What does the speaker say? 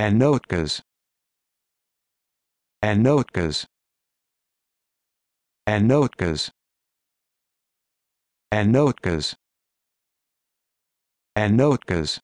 Anotkas. Anotkas. Anotkas. Anotkas. Anotkas.